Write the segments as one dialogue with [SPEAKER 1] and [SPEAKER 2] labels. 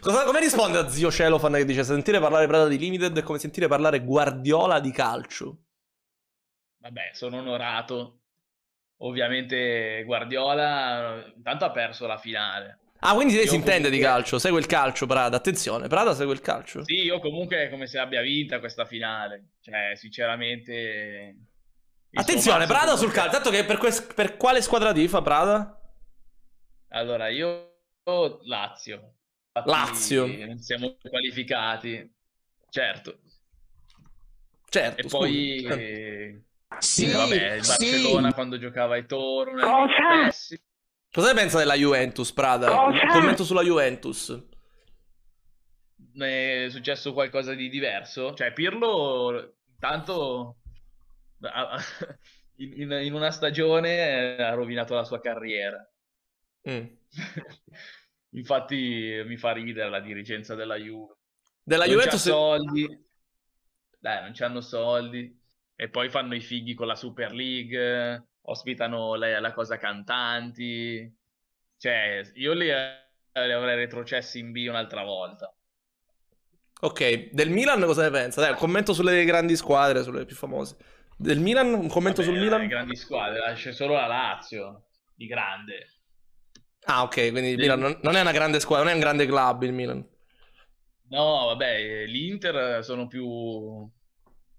[SPEAKER 1] Cosa, come risponde a zio Celofan che dice sentire parlare Prada di Limited è come sentire parlare Guardiola di calcio?
[SPEAKER 2] Vabbè, sono onorato. Ovviamente Guardiola intanto ha perso la finale.
[SPEAKER 1] Ah, quindi lei io si comunque... intende di calcio, segue il calcio Prada, attenzione, Prada segue il calcio.
[SPEAKER 2] Sì, io comunque è come se abbia vinta questa finale, cioè sinceramente...
[SPEAKER 1] Attenzione, Prada sul calcio, tanto che per, quest... per quale squadra tifa Prada?
[SPEAKER 2] Allora, io Lazio. Lazio. Non siamo qualificati. Certo. Certo.
[SPEAKER 1] E poi... Scusa. Eh... vabbè, il Barcellona sì. quando giocava ai Torno.
[SPEAKER 2] Cosa?
[SPEAKER 1] Cosa ne pensa della Juventus, Prada? Cosa? Commento sulla Juventus.
[SPEAKER 2] È successo qualcosa di diverso? Cioè, Pirlo, intanto... In, in una stagione eh, ha rovinato la sua carriera.
[SPEAKER 1] Mm.
[SPEAKER 2] Infatti mi fa ridere la dirigenza della Juve. Della non Juventus... soldi. Dai, non c'hanno soldi. E poi fanno i fighi con la Super League, ospitano la, la cosa cantanti. Cioè, io li, eh, li avrei retrocessi in B un'altra
[SPEAKER 1] volta. Ok, del Milan cosa ne pensa? Dai, un commento sulle grandi squadre, sulle più famose. Del Milan, un commento Vabbè, sul Milan? grandi squadre, c'è solo la Lazio,
[SPEAKER 2] di grande.
[SPEAKER 1] Ah, ok, quindi il Milan non, è una grande squadra, non è un grande club il Milan.
[SPEAKER 2] No, vabbè, l'Inter sono più...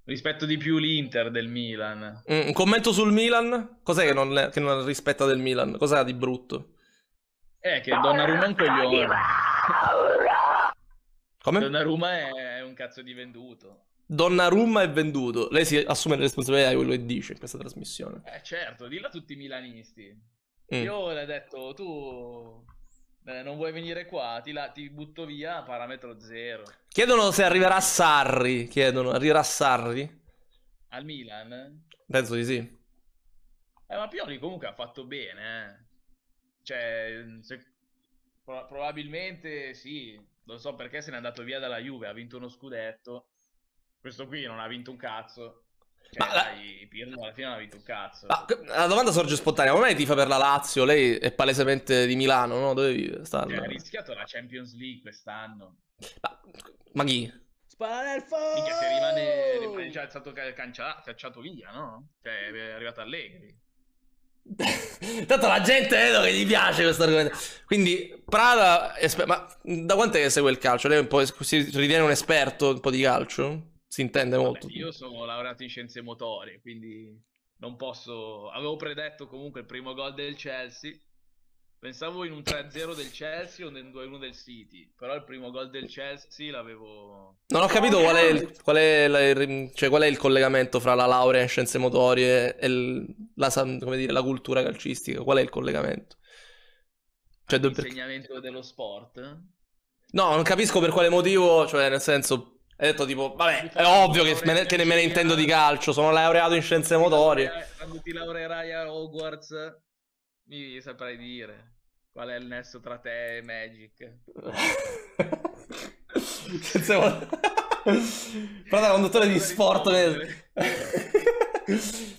[SPEAKER 2] Rispetto di più l'Inter del Milan.
[SPEAKER 1] Mm, un commento sul Milan? Cos'è che non, che non rispetta del Milan? Cos'ha di brutto?
[SPEAKER 2] Eh, che Donnarumma è un coglione.
[SPEAKER 1] Come? Donnarumma
[SPEAKER 2] è un cazzo di venduto.
[SPEAKER 1] Donnarumma è venduto. Lei si assume le responsabilità di quello che dice in questa trasmissione.
[SPEAKER 2] Eh certo, dillo a tutti i milanisti. Mm. Io le ho detto, tu eh, non vuoi venire qua, ti, la, ti, butto via a parametro zero.
[SPEAKER 1] Chiedono se arriverà Sarri, chiedono, arriverà Sarri?
[SPEAKER 2] Al Milan? Penso di sì. Eh, ma Pioli comunque ha fatto bene, eh. Cioè, se... Pro- probabilmente sì, non so perché se n'è andato via dalla Juve, ha vinto uno scudetto. Questo qui non ha vinto un cazzo. Cioè, ma dai, la... Pirlo alla fine non ha vinto cazzo. Ma,
[SPEAKER 1] ah, la domanda sorge spontanea. Come mai tifa per la Lazio? Lei è palesemente di Milano, no? Dovevi stare. Cioè, ha
[SPEAKER 2] rischiato la Champions League quest'anno. Ma, ma chi? Spara nel fuoco! Minchia, se rimane, rimane già stato cancia... cacciato via, no? Cioè, è arrivato Allegri.
[SPEAKER 1] Intanto la gente vedo che gli piace questo argomento. Quindi, Prada, ma da quant'è che segue il calcio? Lei un po' si ritiene un esperto un po' di calcio? si intende Vabbè, molto.
[SPEAKER 2] Io sono laureato in scienze motorie, quindi non posso... Avevo predetto comunque il primo gol del Chelsea, pensavo in un 3-0 del Chelsea o nel 2-1 del City, però il primo gol del Chelsea l'avevo...
[SPEAKER 1] Non ho capito qual è il, qual è la, cioè, qual è il collegamento fra la laurea in scienze motorie e il, la, dire, la cultura calcistica, qual è il collegamento? Cioè,
[SPEAKER 2] L'insegnamento perché... dello sport?
[SPEAKER 1] No, non capisco per quale motivo, cioè nel senso e ho detto tipo, vabbè, è ovvio che, me ne, che nemmeno intendo di calcio, sono laureato in scienze motorie.
[SPEAKER 2] Quando ti laureerai a Hogwarts mi saprai dire qual è il nesso tra te e Magic.
[SPEAKER 1] scienze motorie. Però da conduttore di sport... Nel...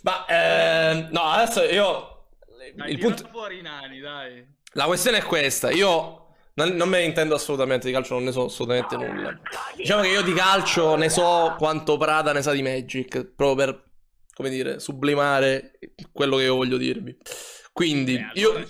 [SPEAKER 1] Ma eh, no, adesso io... Dai, il punto... fuori i nani, dai. La questione è questa, io non, non me ne intendo assolutamente di calcio, non ne so assolutamente nulla. Diciamo che io di calcio ne so quanto Prada ne sa di Magic, proprio per, come dire, sublimare quello che io voglio dirvi. Quindi, io,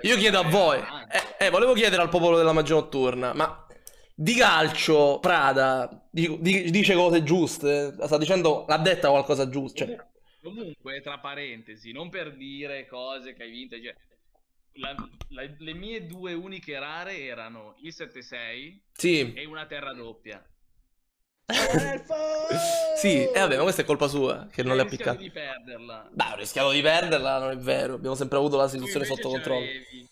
[SPEAKER 1] io chiedo a voi, eh, eh, volevo chiedere al popolo della magia notturna, ma di calcio Prada di, di, dice cose giuste, sta dicendo, l'ha detta qualcosa giusto? Cioè.
[SPEAKER 2] Comunque, tra parentesi, non per dire cose che hai vinto, cioè, la, la, le mie due uniche rare erano il 7-6 sì. e una terra doppia.
[SPEAKER 1] sì, e eh, vabbè, ma questa è colpa sua che non l'ha piccata. Ho rischiato di perderla. Beh, ho rischiato di perderla, non è vero. Abbiamo sempre avuto la situazione sotto controllo.
[SPEAKER 2] Avevi.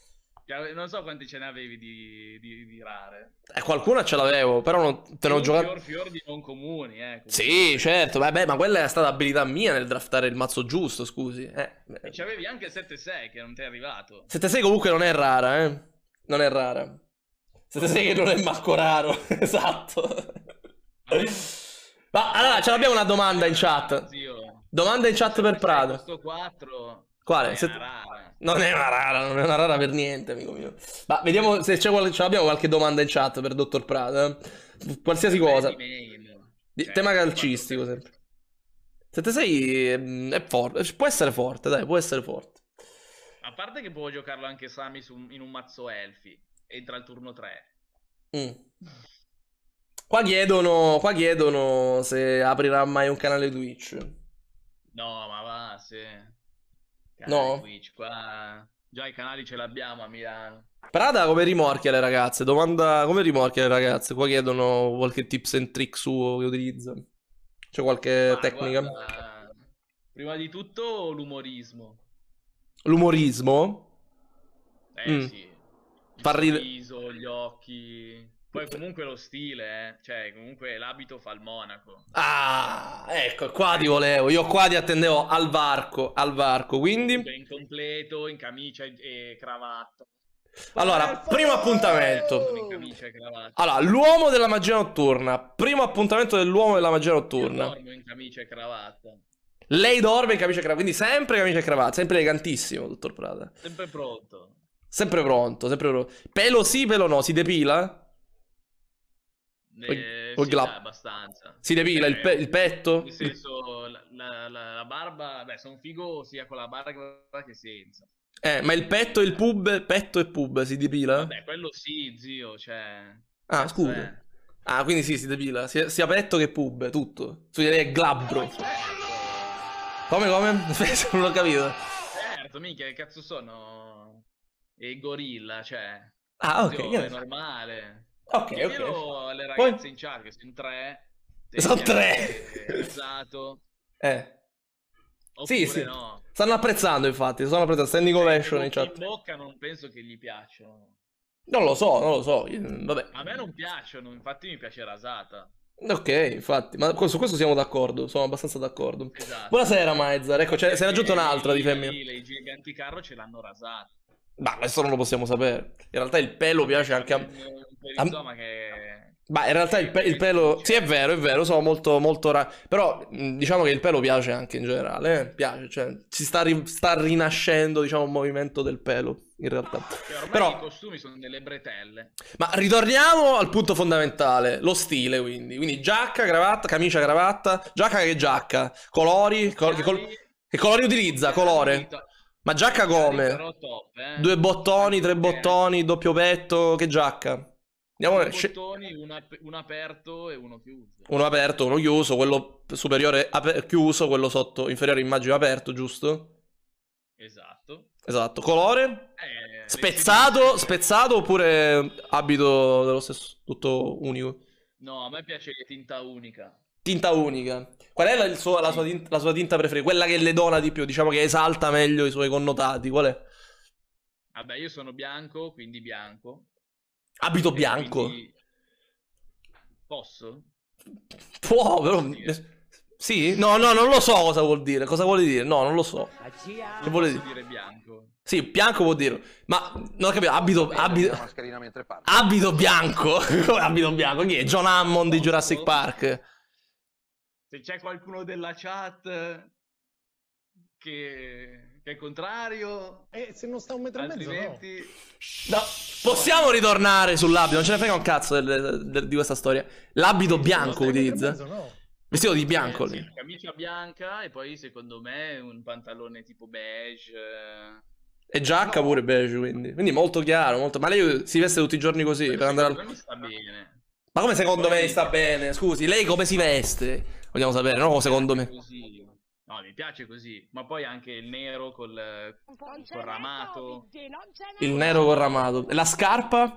[SPEAKER 2] Non so quanti ce ne avevi di, di, di rare.
[SPEAKER 1] Eh, qualcuna ce l'avevo, però non, te l'ho giocata. Fior
[SPEAKER 2] fior di non comuni, eh. Sì,
[SPEAKER 1] certo, vabbè, ma quella è stata abilità mia nel draftare il mazzo giusto, scusi. Eh.
[SPEAKER 2] E ci avevi anche 7-6 che non ti è arrivato. 7-6
[SPEAKER 1] comunque non è rara, eh. Non è rara. 7-6 che non è manco raro, esatto. Ma allora, ce l'abbiamo una domanda in chat. Domanda in chat per Prado.
[SPEAKER 2] Questo 4
[SPEAKER 1] quale? Non è, non è una rara, non è una rara per niente, amico mio. Ma vediamo se c'è qual- ce l'abbiamo qualche domanda in chat per Dottor Prada. Eh. Qualsiasi cosa. Cioè, tema calcistico sempre. 7-6 ehm, è forte, eh, può essere forte, dai, può essere forte.
[SPEAKER 2] A parte che può giocarlo anche Sami su- in un mazzo Elfi, entra il turno 3.
[SPEAKER 1] Mm. Qua, chiedono, qua chiedono se aprirà mai un canale Twitch.
[SPEAKER 2] No, ma va, se no. Twitch, qua... Già i canali ce l'abbiamo a Milano.
[SPEAKER 1] Prada come rimorchia le ragazze? Domanda come rimorchia le ragazze? Qua chiedono qualche tips and trick suo che utilizza. C'è qualche ah, tecnica?
[SPEAKER 2] Guarda, prima di tutto l'umorismo.
[SPEAKER 1] L'umorismo? Eh mm. sì.
[SPEAKER 2] Il Parri... sorriso, gli occhi. Poi comunque lo stile, eh. cioè comunque l'abito fa il monaco.
[SPEAKER 1] Ah, ecco, qua ti volevo, io qua ti attendevo al varco, al varco, quindi...
[SPEAKER 2] In completo, in camicia e cravatta. Allora, primo appuntamento. Allora,
[SPEAKER 1] l'uomo della magia notturna. Primo appuntamento dell'uomo della magia notturna. Dormo
[SPEAKER 2] in camicia e cravatta.
[SPEAKER 1] Lei dorme in camicia e cravatta, quindi sempre camicia e cravatta, sempre elegantissimo, dottor Prada.
[SPEAKER 2] Sempre pronto.
[SPEAKER 1] Sempre pronto, sempre pronto. Pelo sì, pelo no, si depila? Eh, o il sì, glab. abbastanza. Si depila eh, il, pe- il, petto? Nel senso,
[SPEAKER 2] la, la, la barba, beh, sono figo sia con la barba che senza.
[SPEAKER 1] Eh, ma il petto e il pub, petto e pub si depila? Beh,
[SPEAKER 2] quello sì, zio, cioè...
[SPEAKER 1] Ah, scusa. È... Eh. Ah, quindi sì, si depila, sia, sia petto che pub, tutto. Tu direi glabro. Come, certo. come? non l'ho capito. Certo, minchia,
[SPEAKER 2] che cazzo sono? E gorilla, cioè...
[SPEAKER 1] Ah, ok. Zio, è
[SPEAKER 2] normale. Ok, ok.
[SPEAKER 1] Io le ragazze Poi... in chat che sono tre. Sono tre. Esatto. eh. sì, sì. No. Stanno apprezzando, infatti. Stanno apprezzando. Standing cioè, ovation in chat.
[SPEAKER 2] In bocca non penso che gli piacciono.
[SPEAKER 1] Non lo so, non lo so. Vabbè. A
[SPEAKER 2] me non piacciono, infatti mi piace rasata.
[SPEAKER 1] Ok, infatti, ma su questo siamo d'accordo, sono abbastanza d'accordo. Esatto. Buonasera Maizar, ecco, c'è, si è raggiunto un'altra di femmina.
[SPEAKER 2] I giganti carro ce l'hanno
[SPEAKER 1] rasata. Ma questo non lo possiamo sapere. In realtà il pelo piace anche a... Eh, Rizoma Ma in realtà il, pe- il, pelo... Sì, è vero, è vero, sono molto, molto... Ra- però diciamo che il pelo piace anche in generale, eh? piace, cioè si sta, ri- sta, rinascendo, diciamo, un movimento del pelo, in realtà. Cioè, però i
[SPEAKER 2] costumi sono delle bretelle.
[SPEAKER 1] Ma ritorniamo al punto fondamentale, lo stile, quindi. Quindi giacca, cravatta, camicia, cravatta, giacca che giacca, colori, col- che, col- che colori utilizza, colore. Ma giacca come? Top, eh. Due bottoni, tre bottoni, doppio petto, che giacca? Andiamo Due
[SPEAKER 2] bottoni, uno, aperto
[SPEAKER 1] e uno chiuso. Uno aperto, uno chiuso, quello superiore chiuso, quello sotto inferiore immagino aperto, giusto?
[SPEAKER 2] Esatto.
[SPEAKER 1] Esatto. Colore? Eh, spezzato, spezzato oppure abito dello stesso, tutto unico?
[SPEAKER 2] No, a me piace tinta unica.
[SPEAKER 1] Tinta unica. Qual è la, suo, la, sua, tinta, la sua, tinta, preferita? Quella che le dona di più, diciamo che esalta meglio i suoi connotati. Qual è?
[SPEAKER 2] Vabbè, io sono bianco, quindi bianco.
[SPEAKER 1] Abito e eh, bianco? Quindi... Posso? Può, però... sì? No, no, non lo so cosa vuol dire. Cosa vuol dire? No, non lo so. Che vuol dire? dire
[SPEAKER 2] bianco?
[SPEAKER 1] Sì, bianco vuol dire. Ma non ho capito, abito abito abito bianco. abito bianco? Chi è? John Hammond di Jurassic Park
[SPEAKER 2] se c'è qualcuno della chat che, che è contrario... E eh, se non sta un metro altrimenti... e mezzo
[SPEAKER 1] no. no. possiamo ritornare sull'abito, non ce ne frega un cazzo del, del, di questa storia. L'abito bianco utilizza. Vestito di bianco eh, sì, lì.
[SPEAKER 2] camicia bianca e poi secondo me un pantalone tipo beige.
[SPEAKER 1] E eh. giacca no. pure beige, quindi. Quindi molto chiaro, molto... Ma lei si veste tutti i giorni così per, per andare al... sta bene. Ma come secondo me sta bene? Scusi, lei come si veste? Vogliamo sapere, no? Secondo me.
[SPEAKER 2] No, mi piace così, ma poi anche il nero col, col ramato.
[SPEAKER 1] Il nero col ramato. la scarpa?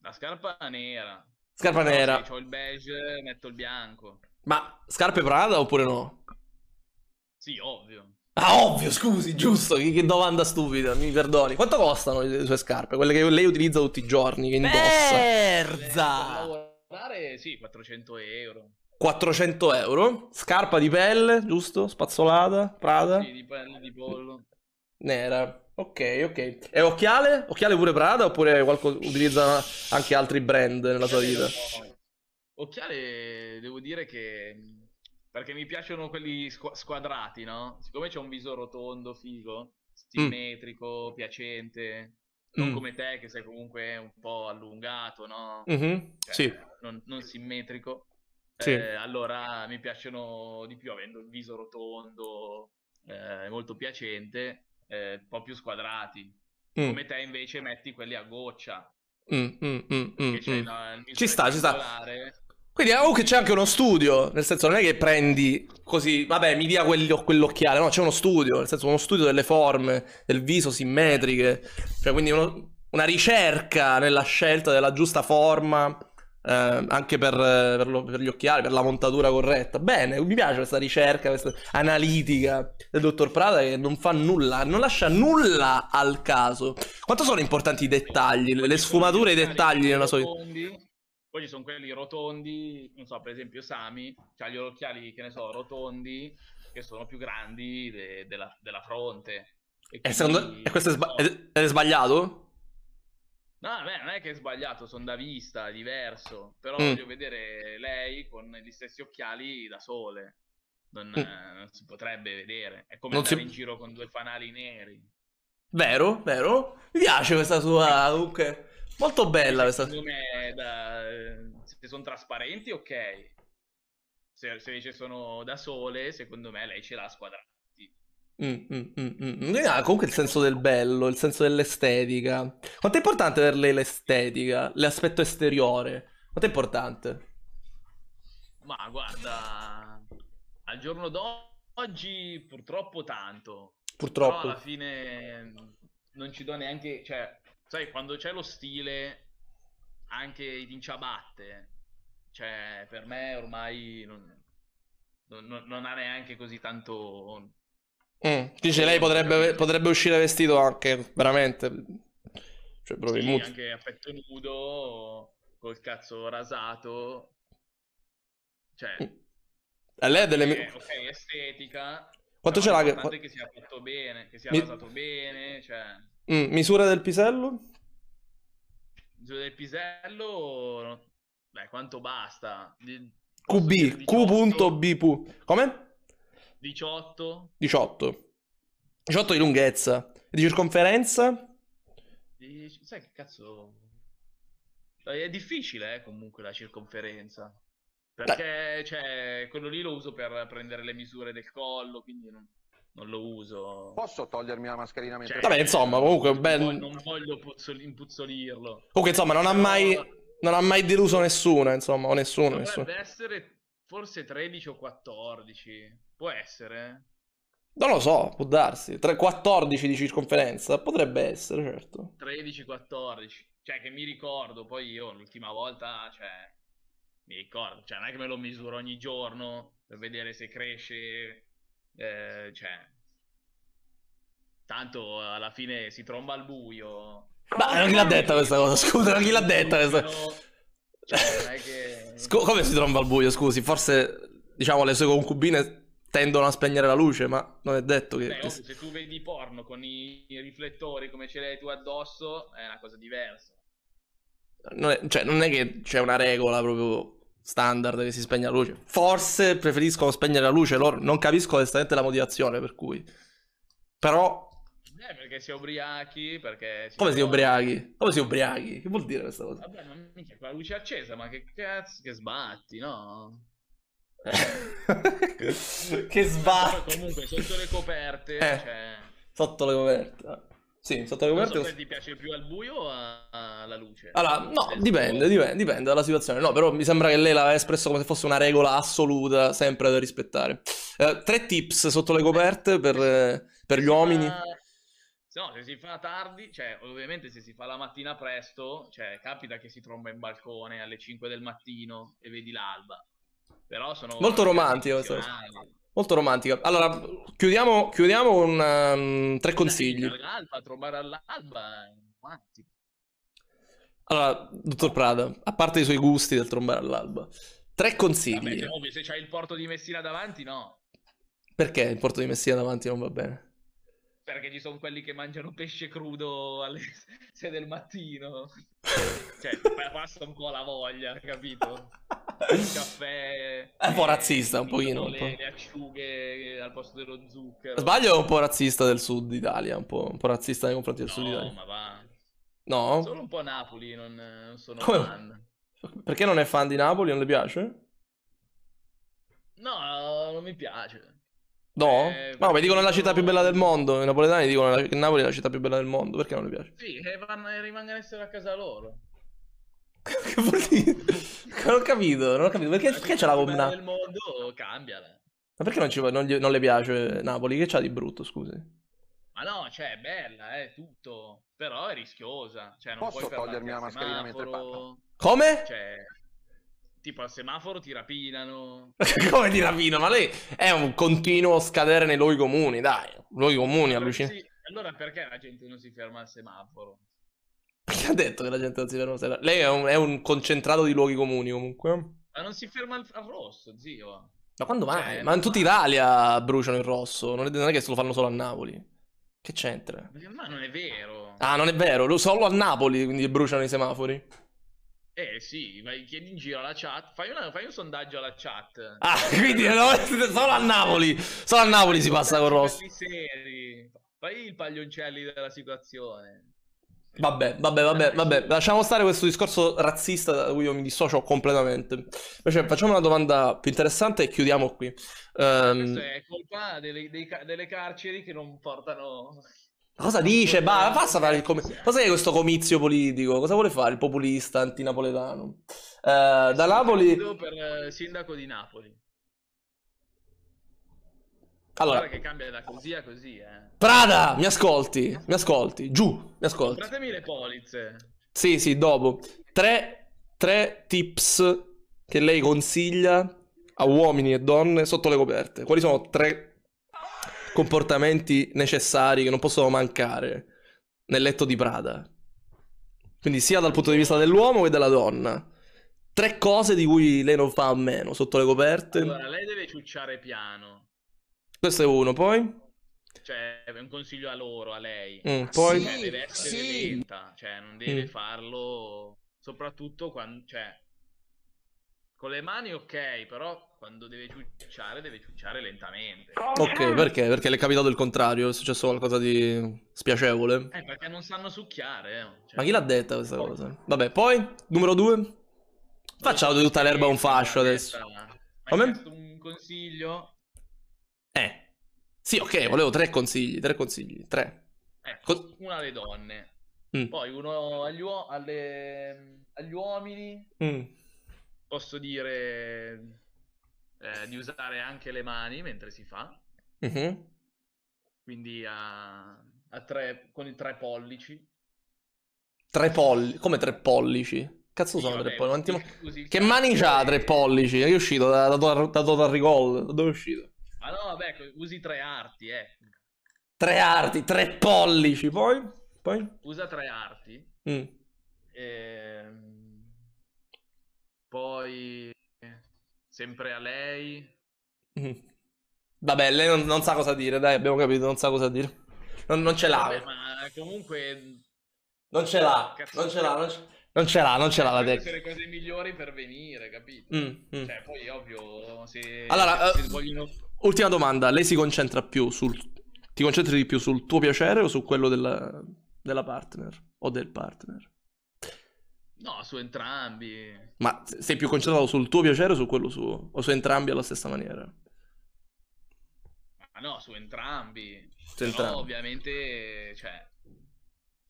[SPEAKER 2] La scarpa nera.
[SPEAKER 1] Scarpa nera. Ho
[SPEAKER 2] il beige, metto il bianco.
[SPEAKER 1] Ma scarpe Prada oppure no?
[SPEAKER 2] Sì, ovvio.
[SPEAKER 1] Ah, ovvio, scusi, giusto, che, che, domanda stupida, mi perdoni. Quanto costano le sue scarpe? Quelle che lei utilizza tutti i giorni, che indossa? Merda! Eh,
[SPEAKER 2] lavorare, sì, 400 euro.
[SPEAKER 1] 400 euro, scarpa di pelle, giusto? Spazzolata, prada? Sì,
[SPEAKER 2] di pelle, di pollo.
[SPEAKER 1] Nera. Ok, ok. E occhiale? Occhiale pure Prada oppure qualco... utilizza anche altri brand nella sua eh, vita?
[SPEAKER 2] Occhiale, devo dire che mm, perché mi piacciono quelli squ- squadrati, no? Siccome c'è un viso rotondo, figo, mm. simmetrico, mm. piacente, non mm. come te che sei comunque un po' allungato, no? Mm-hmm. Cioè, sì. Non, non simmetrico. Sì. Eh, allora mi piacciono di più avendo il viso rotondo, eh, molto piacente, eh, un po' più squadrati. Mm. Come te invece metti quelli a goccia.
[SPEAKER 1] Mm, mm, mm, mm, mm. La, ci sta, ci sta. Quindi ah, oh, che c'è anche uno studio, nel senso non è che prendi così, vabbè mi dia quell'occhiale, no, c'è uno studio, nel senso uno studio delle forme, del viso simmetriche, cioè quindi uno, una ricerca nella scelta della giusta forma, eh, anche per, eh, per, lo, per, gli occhiali, per la montatura corretta. Bene, mi piace questa ricerca, questa analitica del dottor Prada che non fa nulla, non lascia nulla al caso. Quanto sono importanti i dettagli, le sfumature i dettagli nella sua...
[SPEAKER 2] Poi ci sono quelli rotondi, non so, per esempio Sami ha gli occhiali, che ne so, rotondi, che sono più grandi de- della-, della fronte. E, quindi, e secondo... E
[SPEAKER 1] questo è, sba- è sbagliato?
[SPEAKER 2] No, beh, non è che è sbagliato, sono da vista, diverso. Però mm. voglio vedere lei con gli stessi occhiali da sole. Non, mm. non si potrebbe vedere. È come non andare si... in giro con due fanali neri.
[SPEAKER 1] Vero, vero. Mi piace questa sua... Comunque... Molto bella questa. Secondo
[SPEAKER 2] me, da, eh, se sono trasparenti, ok. Se, se, invece sono da sole, secondo me lei ce l'ha squadrati.
[SPEAKER 1] Mm, mm, mm, mm, mm. ah, comunque il senso del bello, il senso dell'estetica. Quanto è importante per lei l'estetica, l'aspetto esteriore? Quanto è importante?
[SPEAKER 2] Ma guarda, al giorno d'oggi purtroppo tanto. Purtroppo. Però alla fine mm, non ci do neanche, cioè, sai, quando c'è lo stile, anche in ciabatte, cioè, per me ormai non, non, non ha neanche così tanto...
[SPEAKER 1] Mm. Dice, lei potrebbe, potrebbe uscire vestito anche, veramente. Cioè, proprio sì,
[SPEAKER 2] anche a petto nudo, col cazzo rasato. Cioè... A mm. eh, lei ha delle...
[SPEAKER 1] ok, estetica. Quanto ce l'ha che... che sia fatto bene, che sia Mi... rasato
[SPEAKER 2] bene, cioè...
[SPEAKER 1] Mm, misura del pisello?
[SPEAKER 2] Misura del pisello... Beh, quanto basta.
[SPEAKER 1] QB, Q.B. Come?
[SPEAKER 2] 18.
[SPEAKER 1] 18. 18 di lunghezza. Di circonferenza?
[SPEAKER 2] Di... Sai che cazzo... Eh, è difficile eh, comunque la circonferenza.
[SPEAKER 1] Perché cioè,
[SPEAKER 2] quello lì lo uso per prendere le misure del collo, quindi non
[SPEAKER 1] non lo uso. Posso togliermi la mascherina mentre... Cioè, Vabbè, insomma, comunque è bello... Non
[SPEAKER 2] voglio impuzzolirlo. Comunque, insomma, non ha mai,
[SPEAKER 1] non ha mai deluso nessuno, insomma, o nessuno. Dovrebbe nessuno.
[SPEAKER 2] essere forse 13 o 14, può essere? Eh.
[SPEAKER 1] Non lo so, può darsi. 3, 14 di circonferenza, potrebbe essere, certo.
[SPEAKER 2] 13-14, cioè che mi ricordo, poi io l'ultima volta, cioè, mi ricordo, cioè non è che me lo misuro ogni giorno per vedere se cresce eh, cioè, tanto alla fine si tromba al buio.
[SPEAKER 1] Ma non chi l'ha detta questa cosa? Scusa, non chi l'ha detta questa
[SPEAKER 2] cioè, che...
[SPEAKER 1] Scu- come si tromba al buio? Scusi, forse diciamo le sue concubine tendono a spegnere la luce, ma non è detto che. Beh, oh,
[SPEAKER 2] se tu vedi porno con i, i riflettori come ce l'hai tu addosso, è una cosa diversa.
[SPEAKER 1] Non è, cioè, non è che c'è una regola proprio standard che si spegne la luce. Forse preferiscono spegnere la luce loro. Non capisco onestamente la motivazione per cui. Però.
[SPEAKER 2] Eh, perché si ubriachi, perché... Si Come si
[SPEAKER 1] ubriachi? Come si ubriachi? Che vuol dire questa cosa?
[SPEAKER 2] Vabbè, ma minchia, con la luce accesa, ma che cazzo, che sbatti, no? che sbatti! Comunque, sotto le
[SPEAKER 1] coperte, eh, cioè... Sotto le coperte, sì, sotto coperta. Non so ti piace più al buio o alla luce? Allora, no, dipende, dipende, dipende, dalla situazione. No, però mi sembra che lei l'aveva espresso come se fosse una regola assoluta, sempre da rispettare. Eh, tre tips sotto le coperte per, eh, per gli uomini. No,
[SPEAKER 2] se si fa tardi, cioè ovviamente se si fa la mattina presto, cioè capita che si tromba in balcone alle 5 del mattino e vedi l'alba. Però sono molto romantico questo.
[SPEAKER 1] Molto romantica. Allora, chiudiamo, chiudiamo con um, tre consigli.
[SPEAKER 2] All'alba, trovare all'alba
[SPEAKER 1] Allora, dottor Prada, a parte i suoi gusti del trombare all'alba, tre consigli.
[SPEAKER 2] Vabbè, se c'hai il porto di Messina davanti, no.
[SPEAKER 1] Perché il porto di Messina davanti non va bene?
[SPEAKER 2] perché ci sono quelli che mangiano pesce crudo alle 6 del mattino. cioè, passa un po' la voglia, capito? Il caffè... È eh, un po' eh, razzista, un pochino. Le, un po'. le acciughe
[SPEAKER 1] al posto dello zucchero. Sbaglio è un po' razzista del sud Italia, un po', un po razzista nei confronti del no, sud Italia. No, ma va. No? Sono
[SPEAKER 2] un po' Napoli, non, non sono Come? fan.
[SPEAKER 1] Perché non è fan di Napoli? Non le piace?
[SPEAKER 2] No, non mi piace.
[SPEAKER 1] No? Eh, no, mi dicono è la città più bella del mondo. I napoletani dicono che Napoli è la città più bella del mondo. Perché non le piace?
[SPEAKER 2] Sì, e vanno e rimangono essere a casa loro. che
[SPEAKER 1] vuol dire? non ho capito, non ho capito. Perché, perché c'è la comuna? del
[SPEAKER 2] mondo, cambiala. Ma
[SPEAKER 1] perché non, ci, non, non le piace Napoli? Che c'ha di brutto, scusi?
[SPEAKER 2] Ma no, cioè, è bella, è eh, tutto. Però è rischiosa. Cioè, non Posso togliermi la mascherina semaforo. mentre parlo? Come? Cioè tipo al semaforo ti rapinano.
[SPEAKER 1] Come ti rapino? Ma lei è un continuo scadere nei luoghi comuni, dai. Luoghi comuni, allucinante. Sì.
[SPEAKER 2] Allora perché la gente non si ferma al semaforo?
[SPEAKER 1] Chi ha detto che la gente non si ferma al semaforo? Lei è un, è un concentrato di luoghi comuni comunque.
[SPEAKER 2] Ma non si ferma al, al rosso, zio.
[SPEAKER 1] Ma quando mai? Cioè, ma in tutta Italia bruciano il rosso, non è, non è che lo fanno solo a Napoli. Che c'entra? Ma non è vero. Ah, non è vero, solo a Napoli quindi bruciano i semafori.
[SPEAKER 2] Eh sì, vai, chiedi in giro alla chat, fai,
[SPEAKER 1] una, fai un sondaggio alla chat. Ah, quindi no, solo a Napoli, solo a Napoli si passa con Rossi.
[SPEAKER 2] Fai i paglioncelli della situazione.
[SPEAKER 1] Vabbè, vabbè, vabbè, vabbè, lasciamo stare questo discorso razzista da cui io mi dissocio completamente. Invece facciamo una domanda più interessante e chiudiamo qui. Um... Questa ehm, è
[SPEAKER 2] colpa delle, dei, delle carceri
[SPEAKER 1] che non portano cosa dice? Bah, basta fare il com- Cosa è questo comizio politico? Cosa vuole fare il populista antinapoletano? Eh, da Napoli...
[SPEAKER 2] Per eh, sindaco di Napoli. Allora, che cambia da così a così, eh.
[SPEAKER 1] Prada, mi ascolti, mi ascolti, giù, mi ascolti.
[SPEAKER 2] Fatemi le polizze.
[SPEAKER 1] Sì, sì, dopo. Tre, tre tips che lei consiglia a uomini e donne sotto le coperte. Quali sono tre comportamenti necessari che non possono mancare nel letto di Prada. Quindi sia dal punto di vista dell'uomo che della donna. Tre cose di cui lei non fa a meno sotto le coperte. Allora,
[SPEAKER 2] lei deve ciucciare piano.
[SPEAKER 1] Questo è uno, poi?
[SPEAKER 2] Cioè, è un consiglio a loro, a lei. Mm, cioè, poi? Sì, cioè, deve essere sì. lenta, cioè non deve mm. farlo soprattutto quando... Cioè, con le mani ok, però quando deve ciucciare, deve ciucciare lentamente. Ok, perché?
[SPEAKER 1] Perché le è capitato il contrario? È successo qualcosa di spiacevole?
[SPEAKER 2] Eh, perché non sanno succhiare. Eh,
[SPEAKER 1] cioè... Ma chi l'ha detta questa poi. cosa? Vabbè, poi, numero due. Facciamo di tutta l'erba un fascio adesso. Come?
[SPEAKER 2] un consiglio?
[SPEAKER 1] Eh. Sì, ok, volevo tre consigli, tre consigli, tre. Ecco, eh,
[SPEAKER 2] uno alle donne, mm. poi uno agli, uo- alle... agli uomini. Mm posso dire eh, di usare anche le mani mentre si fa. Mm-hmm. Quindi a, a tre, con i
[SPEAKER 1] tre pollici. Tre pollici? Come tre pollici? Cazzo sono sì, tre pollici? Scusi, che mani c'ha tre pollici? È uscito da, da, da, da Total Recall? Da dove è uscito?
[SPEAKER 2] Ma no, vabbè, usi tre arti, eh.
[SPEAKER 1] Tre arti, tre pollici, poi? poi?
[SPEAKER 2] Usa tre arti. Mm. E ehm, poi sempre a lei.
[SPEAKER 1] Vabbè, lei non, non, sa cosa dire, dai, abbiamo capito, non sa cosa dire. Non, non ce l'ha. Vabbè, ma comunque... Non ce l'ha, cioè, non ce l'ha, non ce l'ha. Non ce l'ha, non ce l'ha la tecnica. le cose
[SPEAKER 2] migliori per venire, capito? Mm, mm. Cioè, poi ovvio, se... Allora, se uh, vogliono...
[SPEAKER 1] ultima domanda. Lei si concentra più sul... Ti concentri di più sul tuo piacere o su quello della, della partner? O del partner?
[SPEAKER 2] No, su entrambi.
[SPEAKER 1] Ma sei più concentrato sul tuo piacere o su quello suo? O su entrambi alla stessa maniera?
[SPEAKER 2] Ma no, su entrambi. Su Però ovviamente, cioè,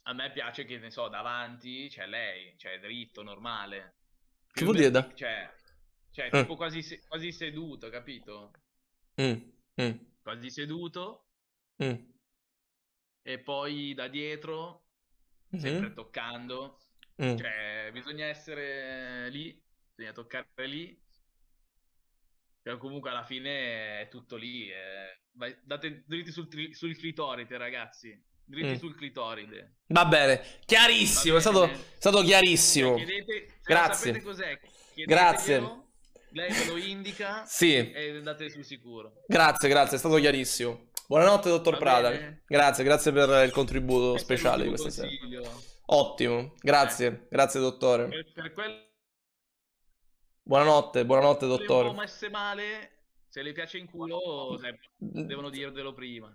[SPEAKER 2] a me piace che, ne so, davanti c'è lei, cioè dritto, normale.
[SPEAKER 1] che vuol dire da?
[SPEAKER 2] Cioè, cioè mm. tipo quasi, se- quasi, seduto, capito? Mm. Mm. Quasi seduto. Mm. E poi da dietro, sempre mhm. toccando. Mm. Cioè, bisogna essere lì, bisogna toccare lì. Però comunque alla fine è tutto lì. È... Vai, date dritti sul, tri- sul clitoride, ragazzi. Dritti mm. sul clitoride.
[SPEAKER 1] Va bene, chiarissimo, Va bene. È, stato, stato chiarissimo. Cioè, chiedete, cioè, Grazie. cos'è, Grazie.
[SPEAKER 2] Lei ve lo indica sì. e andate sul sicuro.
[SPEAKER 1] Grazie, grazie, è stato chiarissimo. Buonanotte, dottor Va Prada. Bene. Grazie, grazie per il contributo è speciale di questa sera. Ottimo, grazie, eh. grazie dottore. Eh, per, per Buonanotte, buonanotte dottore.
[SPEAKER 2] Se male, se le piace in culo, devono dirvelo prima.